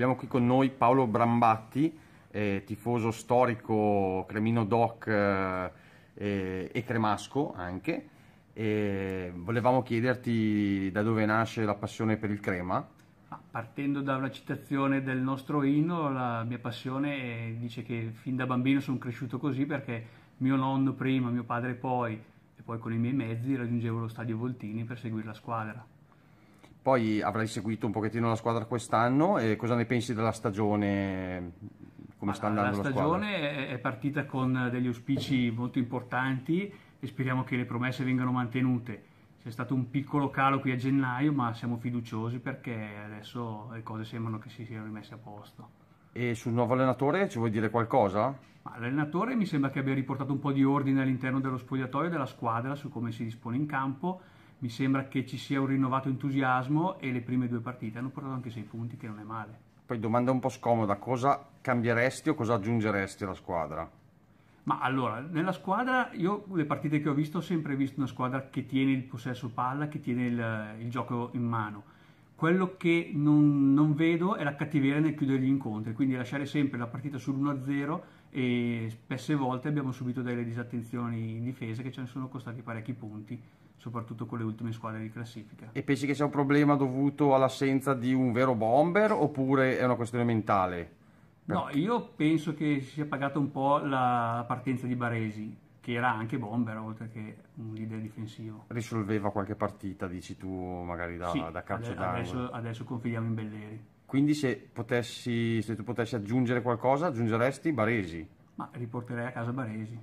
Abbiamo qui con noi Paolo Brambatti, eh, tifoso storico Cremino Doc eh, e Cremasco anche. E volevamo chiederti da dove nasce la passione per il crema. Ah, partendo da una citazione del nostro inno, la mia passione è, dice che fin da bambino sono cresciuto così perché mio nonno prima, mio padre poi e poi con i miei mezzi raggiungevo lo stadio Voltini per seguire la squadra. Poi avrai seguito un pochettino la squadra quest'anno e cosa ne pensi della stagione? Come sta andando la, la stagione? è partita con degli auspici molto importanti e speriamo che le promesse vengano mantenute. C'è stato un piccolo calo qui a gennaio, ma siamo fiduciosi perché adesso le cose sembrano che si siano rimesse a posto. E sul nuovo allenatore ci vuoi dire qualcosa? l'allenatore mi sembra che abbia riportato un po' di ordine all'interno dello spogliatoio della squadra su come si dispone in campo mi sembra che ci sia un rinnovato entusiasmo e le prime due partite hanno portato anche sei punti, che non è male. Poi domanda un po' scomoda, cosa cambieresti o cosa aggiungeresti alla squadra? Ma allora, nella squadra, io le partite che ho visto ho sempre visto una squadra che tiene il possesso palla, che tiene il, il gioco in mano quello che non, non vedo è la cattiveria nel chiudere gli incontri, quindi lasciare sempre la partita sull'1-0 e spesse volte abbiamo subito delle disattenzioni in difesa che ce ne sono costati parecchi punti, soprattutto con le ultime squadre di classifica. E pensi che sia un problema dovuto all'assenza di un vero bomber oppure è una questione mentale? No, io penso che si sia pagata un po' la partenza di Baresi che era anche bomber oltre che un leader difensivo. Risolveva qualche partita, dici tu, magari da, sì, da calcio adesso, adesso, adesso confidiamo in Belleri. Quindi se, potessi, se tu potessi aggiungere qualcosa, aggiungeresti Baresi? Ma riporterei a casa Baresi.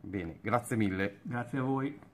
Bene, grazie mille. Grazie a voi.